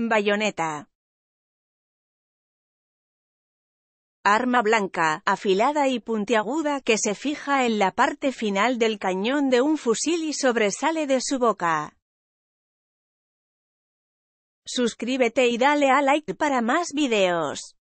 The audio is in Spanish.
Bayoneta. Arma blanca, afilada y puntiaguda que se fija en la parte final del cañón de un fusil y sobresale de su boca. Suscríbete y dale a like para más videos.